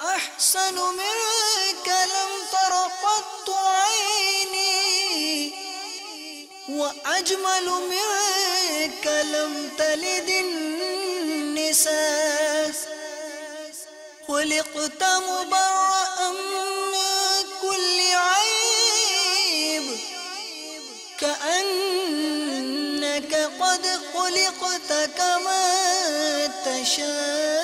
وأحسن منك لم تر قط عيني وأجمل منك لم تلد النساء خلقت مبرأ من كل عيب كأنك قد خلقت كما تشاء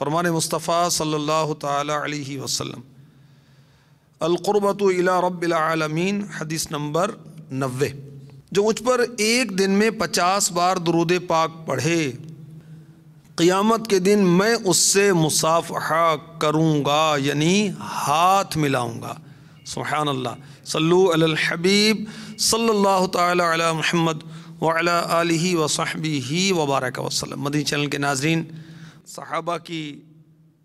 फरमान मुस्तफ़ा सल्ला वसल्लम अलक़ुरबत इला आलमीन हदीस नंबर नबे जो मुझ पर एक दिन में पचास बार दरुद पाक पढ़े क़ियामत के दिन मैं उससे मुसाफ़ा करूँगा यानी हाथ मिलाऊँगा सुबहान अल्लाह सल्लुलहबीब सल्ला तहमद वाली वसाहबी वबारक वसलम मदी चैनल के नाजरीन सहाबा की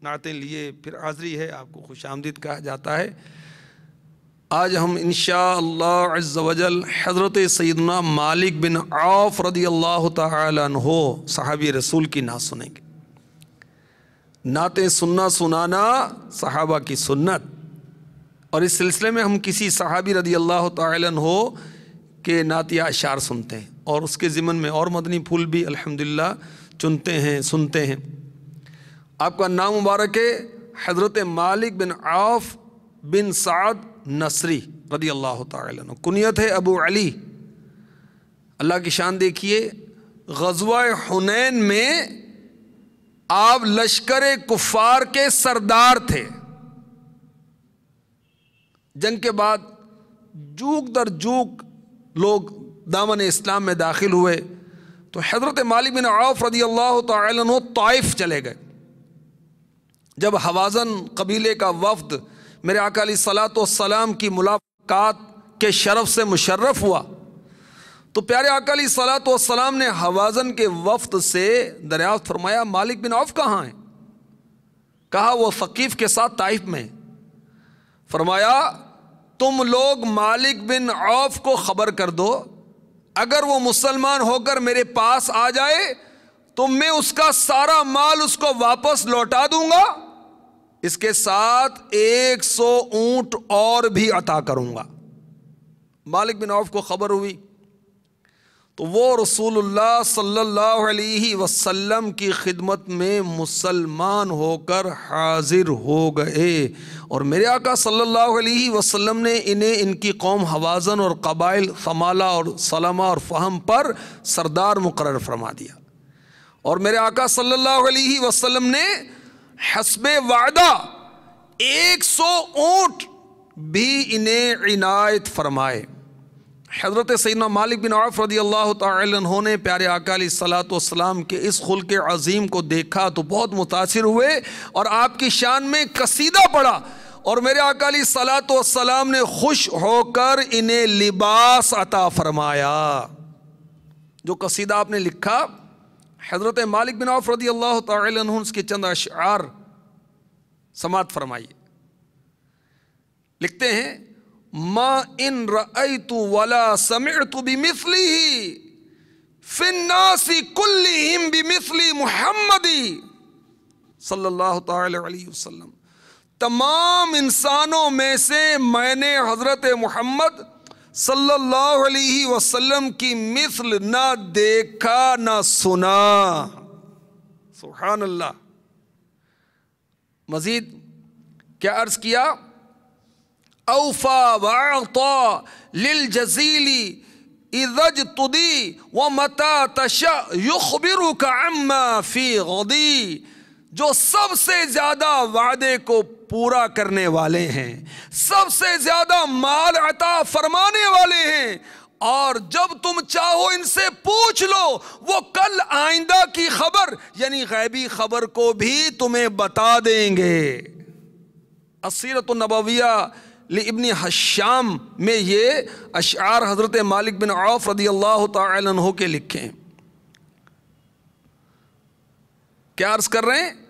नातें लिए फिर हाज़री है आपको खुश आमदीद कहा जाता है आज हम इन शजल हज़रत सैदना मालिक बिन आफ रदी अल्लाह तहो सहाबी रसूल की ना सुनेंगे नातें सुनना सुनाना सहाबा की सुन्नत और इस सिलसिले में हम किसी सहाबी रदी अल्लाह तहो के नातिया अशार सुनते हैं और उसके ज़िमन में और मदनी फूल भी अलहमदिल्ला चुनते हैं सुनते हैं आपका नाम मुबारक है हज़रत मालिक बिन आफ बिन साद नसरी रदी अल्लाह तुनीत है अबू अली अल्लाह की शान देखिए गजवा हुनैन में आप लश्कर कुफार के सरदार थे जंग के बाद जूक दर जूक लोग दामन इस्लाम में दाखिल हुए तो हज़रत मालिक बिन आफ रदी अल्लाह तयफ़ चले गए जब हवाजन कबीले का वफद मेरे अकाली सलात सलाम की मुलाकात के शरफ से मुशर्रफ हुआ तो प्यारे अकाली सलात सलाम ने हवाजन के वफद से दरियाफ्त फरमाया मालिक बिन औफ कहाँ हैं कहा वो फ़कीफ़ के साथ ताइफ में फरमाया तुम लोग मालिक बिन औफ को ख़बर कर दो अगर वो मुसलमान होकर मेरे पास आ जाए तो मैं उसका सारा माल उसको वापस लौटा दूंगा इसके साथ एक सौ ऊँट और भी अता करूँगा मालिक बिन औफ को ख़बर हुई तो वो रसूलुल्लाह सल्लल्लाहु अलैहि वसल्लम की खिदमत में मुसलमान होकर हाजिर हो गए और मेरे आका सल्लल्लाहु अलैहि वसल्लम ने इन्हें इनकी कौम हवाजन और कबाइल फमाला और सलामा और फहम पर सरदार मुकर फरमा दिया और मेरे आका सल्लल्लाहु अलैहि वसल्लम ने हसब वादा एक सौ ऊँट भी इन्हें इनायत फरमाए हज़रत सैना मालिक बिन आफ रदी अल्लाह तहों ने प्यारे अकाली सलातम के इस खुल के अज़ीम को देखा तो बहुत मुतासर हुए और आपकी शान में कसीदा पड़ा और मेरे अकाली सलातम ने खुश होकर इन्हें लिबास अता फरमाया जो कसीदा आपने लिखा हज़रत मालिक बिन आफ रदी अल्लाह तन के चंद अशार समात फरमाइए लिखते हैं मा इन रू वाला समिर तू बी मिसली ही फिन्नासी कुल्ली हिम बी मिसली मुहम्मदी सल्लल्लाहु अलैहि वसल्लम तमाम इंसानों में से मैंने हज़रत मोहम्मद सल्लल्लाहु वसल्लम की मिसल ना देखा ना सुना सुहान अल्लाह मजीद क्या अर्ज किया औफा वाता लिल जजीली इज तुदी व मता तशा युखबिरुका अम्मा फी गदी जो सबसे ज़्यादा वादे को पूरा करने वाले हैं सबसे ज़्यादा माल अता फरमाने वाले हैं और जब तुम चाहो इनसे पूछ लो वो कल आइंदा की खबर यानी गैबी खबर को भी तुम्हें बता देंगे असीरत नबविया इबनी हश्याम में ये अशार हज़रत मालिक बिन आफ रदी अल्लाह तहों के लिखे क्या अर्ज़ कर रहे हैं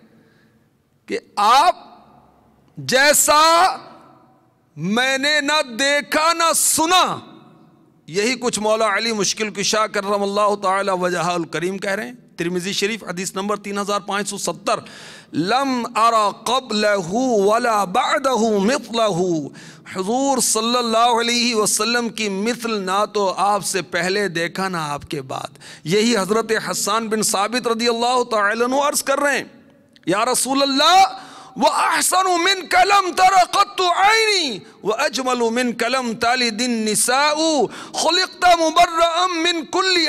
कि आप जैसा मैंने ना देखा ना सुना यही कुछ मौला अली मुश्किल कुशा करमल्ला तजह करीम कह रहे हैं तिरमिजी शरीफ हदीस नंबर तीन हज़ार पाँच सौ सत्तर लम अरा कबल वला बदहू हजूर सल्लल्लाहु अलैहि वसल्लम की मिसल ना तो आपसे पहले देखा ना आपके बाद यही हज़रत हसान बिन साबित रदी अल्लाह तर्ज़ कर रहे हैं या रसूल वह अहसन मिन कलम तरक़त आईनी वह अजमल मिन कलम ताली दिन निसाऊ खलिकता मुबर्रम मिन कुल्ली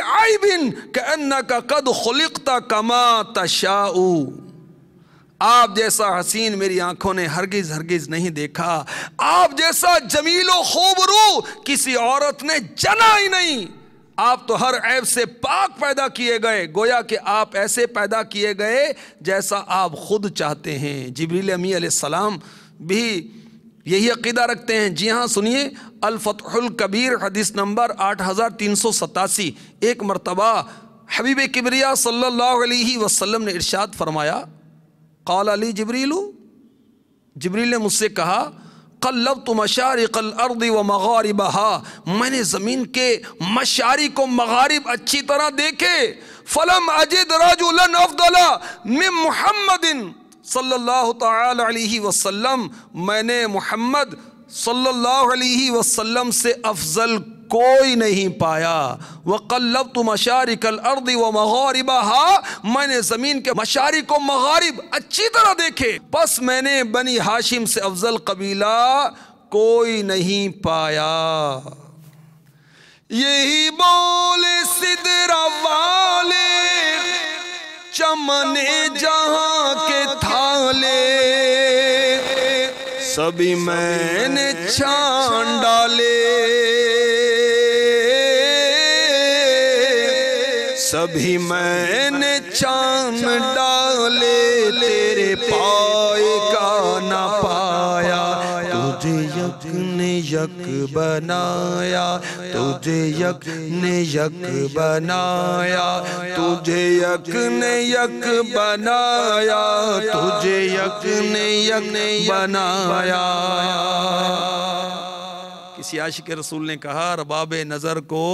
के अन्ना का कद खुलिकता कमा तशाऊ आप जैसा हसीन मेरी आंखों ने हरगिज हरगिज नहीं देखा आप जैसा जमीलो खूबरू किसी औरत ने जना ही नहीं आप तो हर ऐब से पाक पैदा किए गए गोया कि आप ऐसे पैदा किए गए जैसा आप खुद चाहते हैं जबरील अमी सलाम भी यही अकीदा रखते हैं जी हाँ सुनिए अलफ़तुल कबीर हदीस नंबर आठ हज़ार तीन सौ सतासी एक मरतबा हबीब किबरिया सल्लल्लाहु वसलम ने इर्शाद फरमाया कौल अली जबरीलू जबरील ने मुझसे कहा कल्लब तो कल अर्दी व मगारब मैंने ज़मीन के मशारी को मगारब अच्छी तरह देखे फ़लम अजद राजुलन में मुहम्मदिन सल्लल्लाहु अलैहि वसल्लम मैंने मोहम्मद सल्लल्लाहु अलैहि वसल्लम से अफजल कोई नहीं पाया व कल्लब तो कल अर्द व हा मैंने ज़मीन के मशारी को मगारिब अच्छी तरह देखे बस मैंने बनी हाशिम से अफजल कबीला कोई नहीं पाया यही बोले सिदरा वाले चमने जहाँ के थाले सभी मैंने छान डाले सभी मैंने चांद डाले तेरे पाए का ना पाया तुझे यक ने यक बनाया तुझे यक ने यक बनाया तुझे यक ने यक बनाया तुझे यक ने यक बनाया किसी आशिक रसूल ने कहा रबाब नज़र को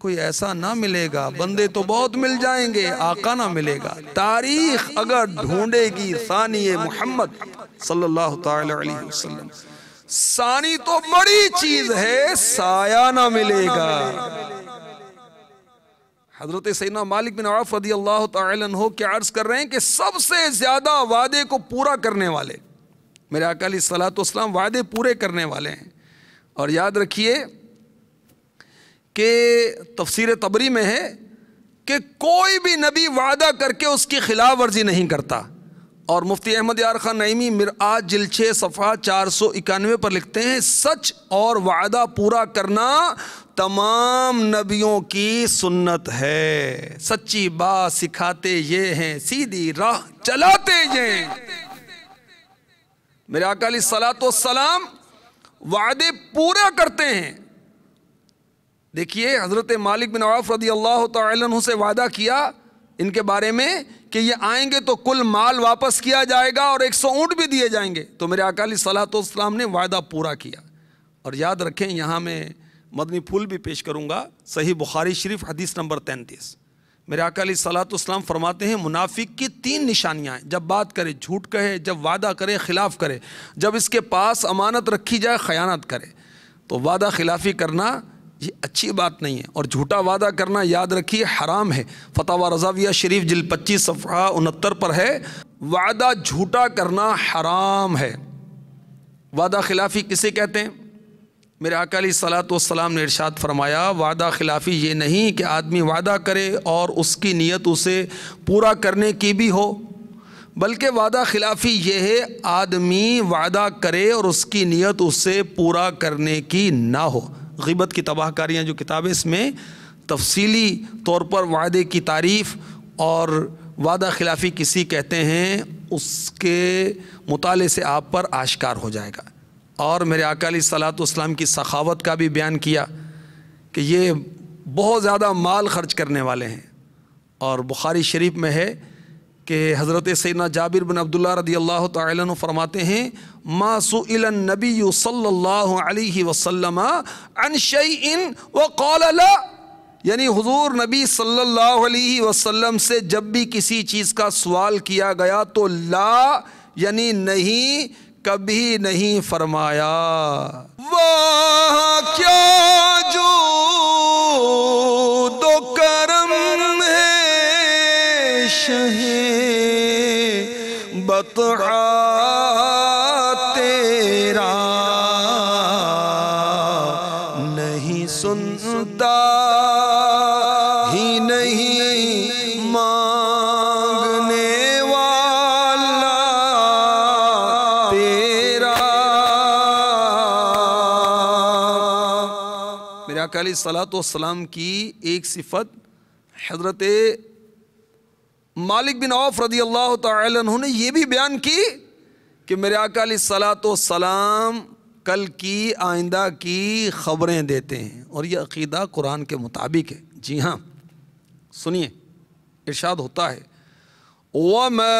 कोई ऐसा ना मिलेगा बंदे तो बहुत मिल जाएंगे आका ना मिलेगा तारीख अगर ढूंढेगी सानी मोहम्मद सल्लल्लाहु अलैहि वसल्लम सानी तो बड़ी चीज है साया ना मिलेगा हजरत सैना मालिक बिन अल्लाह तहो क्या अर्ज कर रहे हैं कि सबसे ज्यादा वादे को पूरा करने वाले मेरे अकाली सलात वादे पूरे करने वाले हैं और याद रखिए के तफसीर तबरी में है कि कोई भी नबी वादा करके उसकी खिलाफ वर्जी नहीं करता और मुफ्ती अहमद यार खान नईमी मिराज जिलछे सफ़ा चार सौ इक्यानवे पर लिखते हैं सच और वादा पूरा करना तमाम नबियों की सुन्नत है सच्ची बात सिखाते ये हैं सीधी राह चलाते ये मेरे अकाली सलात सलाम वादे पूरा करते हैं देखिए हज़रत मालिक बिन औफ रदी अल्लाह तु से वादा किया इनके बारे में कि ये आएंगे तो कुल माल वापस किया जाएगा और एक सौ ऊँट भी दिए जाएंगे तो मेरे अकाली सलातोस्लाम ने वादा पूरा किया और याद रखें यहाँ मैं मदनी फूल भी पेश करूँगा सही बुखारी शरीफ हदीस नंबर तैंतीस मेरे अकाली सलातोस्लाम फरमाते हैं मुनाफिक की तीन निशानियाँ हैं जब बात करे झूठ कहे जब वादा करे खिलाफ करे जब इसके पास अमानत रखी जाए ख़यानत करे तो वादा खिलाफ़ी करना ये अच्छी बात नहीं है और झूठा वादा करना याद रखिए हराम है फतवा रजाविया शरीफ जिल पच्चीस सफ़ा उनहत्तर पर है वादा झूठा करना हराम है वादा खिलाफी किसे कहते हैं मेरे अकाली सलात वसलाम ने इर्शाद फरमाया वादा खिलाफी ये नहीं कि आदमी वादा करे और उसकी नीयत उसे पूरा करने की भी हो बल्कि वादा खिलाफी ये है आदमी वादा करे और उसकी नीयत उसे पूरा करने की ना हो गबत की तबाहकारियाँ जो किताब है इसमें तफसीली तौर पर वादे की तारीफ़ और वादा खिलाफ़ी किसी कहते हैं उसके मुताले से आप पर आश्कार हो जाएगा और मेरे अकाली सलातम की सखावत का भी बयान किया कि ये बहुत ज़्यादा माल खर्च करने वाले हैं और बुखारी शरीफ में है कि हज़रत सैन जाबिर बिन अब्दुल्ला रदी अल्लाह तन फरमाते हैं मासूल नबी सल्लल्लाहु वसलम अन शैन व कौला यानी हुजूर नबी सल्लल्लाहु अलैहि वसल्लम से जब भी किसी चीज़ का सवाल किया गया तो ला यानी नहीं कभी नहीं फरमाया वाह क्या जो तेरा नहीं सुनता ही नहीं मांगने वाला तेरा मेरा अकाली सलात सलाम की एक सिफत हजरत मालिक बिन औफ रदी अल्लाह तु ने यह भी बयान की कि मेरे अकाली सलात सलाम कल की आइंदा की ख़बरें देते हैं और यह अकीदा कुरान के मुताबिक है जी हाँ सुनिए इर्शाद होता है وما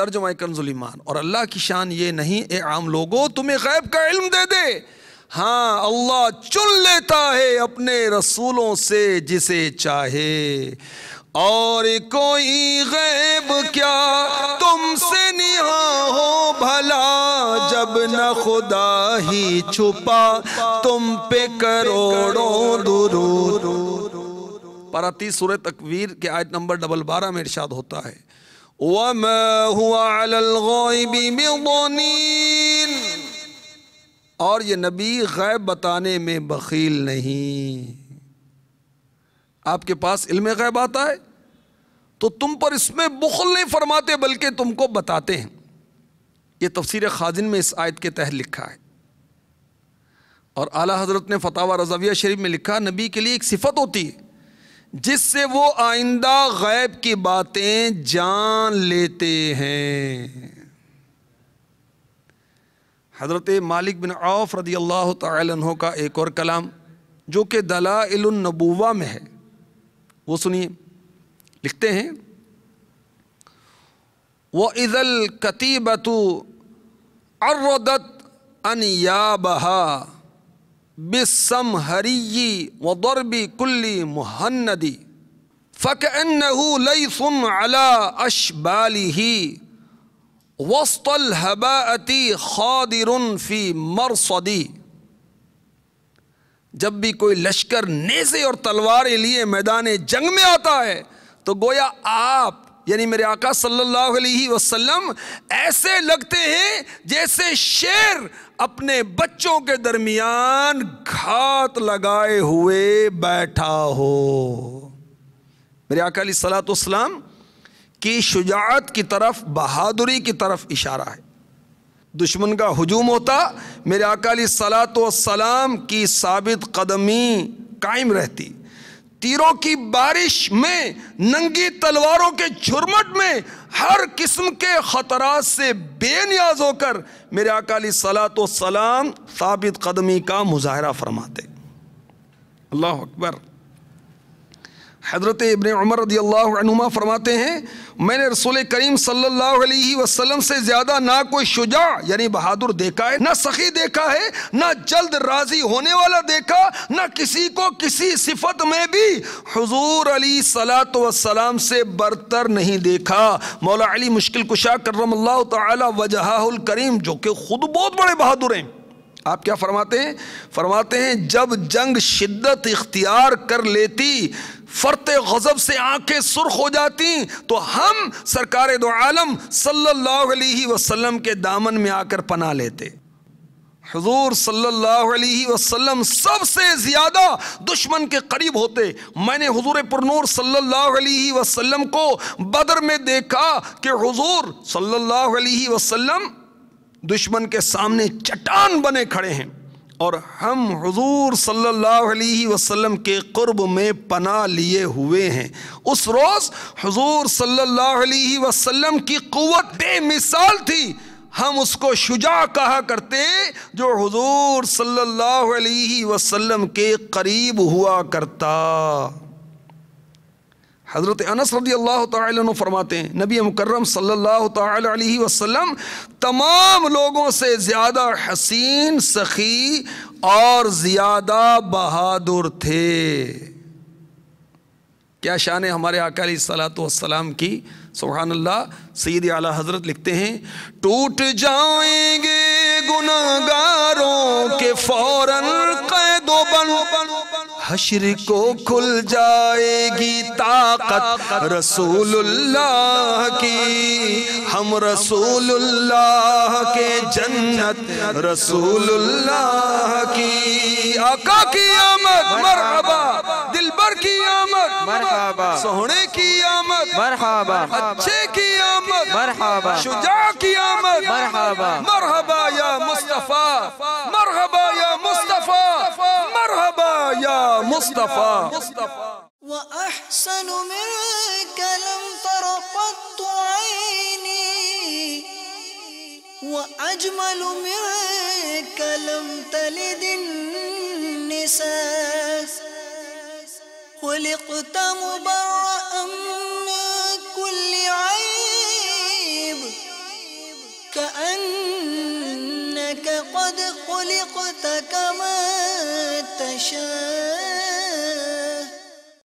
तर्जमा कंजुलीमान और अल्लाह की शान ये नहीं ए आम लोगों तुम्हें गैब का इल्म दे दे हाँ अल्लाह चुन लेता है अपने रसूलों से जिसे चाहे और कोई गैब क्या तुमसे निहा हो भला जब न खुदा ही छुपा तुम पे करोड़ों बराती सूर तकवीर के आयत नंबर डबल बारह में इर्शाद होता है और ये नबी गैब बताने में बखील नहीं आपके पास इल्म गैब आता है तो तुम पर इसमें बुखल नहीं फरमाते बल्कि तुमको बताते हैं ये तफसीर खाजिन में इस आयत के तहत लिखा है और आला हज़रत ने फतावा रजाविया शरीफ में लिखा नबी के लिए एक सिफत होती है जिससे वो आइंदा गैब की बातें जान लेते हैं हज़रत मालिक बिन आफ रदी अल्लाह तहों का एक और कलाम जो कि दलाइलनबूवा में है वो सुनिए लिखते हैं वो इज़ल कतीबतु अरदत अन या बहा बिसम हरी वदरबी कुल्ली मुहन्नदी फ़क लई सुन अला अशबाली ही वस्तल हबाती खादिर फ़ी मरसदी जब भी कोई लश्कर नेज़े और तलवारें लिए मैदान जंग में आता है तो गोया आप यानी मेरे आका सल्लल्लाहु अलैहि वसल्लम ऐसे लगते हैं जैसे शेर अपने बच्चों के दरमियान घात लगाए हुए बैठा हो मेरे आका सलातम की शुजात की तरफ बहादुरी की तरफ इशारा है दुश्मन का हजूम होता मेरे अकाली सलात सलाम की साबित कदमी कायम रहती तीरों की बारिश में नंगी तलवारों के झुरमट में हर किस्म के ख़तरा से बेनियाज होकर मेरे अकाली सलात सलाम साबित कदमी का मुजाहरा फरमाते अल्लाह अकबर हज़रत इबन उमर रदी अल्लाह फरमाते हैं मैंने रसूल करीम सल्लल्लाहु अलैहि वसल्लम से ज़्यादा ना कोई शुजा यानी बहादुर देखा है ना सखी देखा है ना जल्द राज़ी होने वाला देखा ना किसी को किसी सिफत में भी हजूर अली सलात वसलाम से बरतर नहीं देखा मौला अली मुश्किल कुशा करम तजहाल करीम जो कि खुद बहुत बड़े बहादुर हैं आप क्या फरमाते हैं फरमाते हैं जब जंग शिद्दत इख्तियार कर लेती फरत गज़ब से आंखें सुर्ख हो जाती तो हम सरकार दो आलम सल्लल्लाहु अलैहि वसल्लम के दामन में आकर पना लेते हजूर सल्लल्लाहु अलैहि वसल्लम सबसे ज़्यादा दुश्मन के करीब होते मैंने हजूर पुरनूर सल्लल्लाहु अलैहि वसल्लम को बदर में देखा कि हजूर सल्लल्लाहु अलैहि वसल्लम दुश्मन के सामने चट्टान बने खड़े हैं और हम हुजूर सल्लल्लाहु अलैहि वसल्लम के क़ुर्ब में पना लिए हुए हैं उस रोज़ हुजूर सल्लल्लाहु अलैहि वसल्लम की क़वत बेमिसाल थी हम उसको शुजा कहा करते जो हुजूर सल्लल्लाहु अलैहि वसल्लम के करीब हुआ करता हज़रत अनस रदी अल्लाह तु फरमाते हैं नबी मुकर्रम सल्लल्लाहु अलैहि वसल्लम तमाम लोगों से ज़्यादा हसीन सखी और ज़्यादा बहादुर थे क्या शान है हमारे अकाली सलात वसलाम की सुबहानल्ला सईद आला हज़रत लिखते हैं टूट जाएंगे गुनागारों के फ़ौरन कैदो बन हशर को खुल जाएगी ताकत रसूलुल्लाह की हम रसूलुल्लाह के जन्नत रसूलुल्लाह की आका की आमद मरहबा दिल भर की आमद मरहबा सोहने की आमद मरहबा अच्छे की आमद मरहबा शुजा की आमद मरहबा मरहबा या मुस्तफा मरहबा या مصطفى وأحسن منك لم تر قط عيني وأجمل منك لم تلد النساء خلقت مبرأ من كل عيب كأنك قد خلقت كما تشاء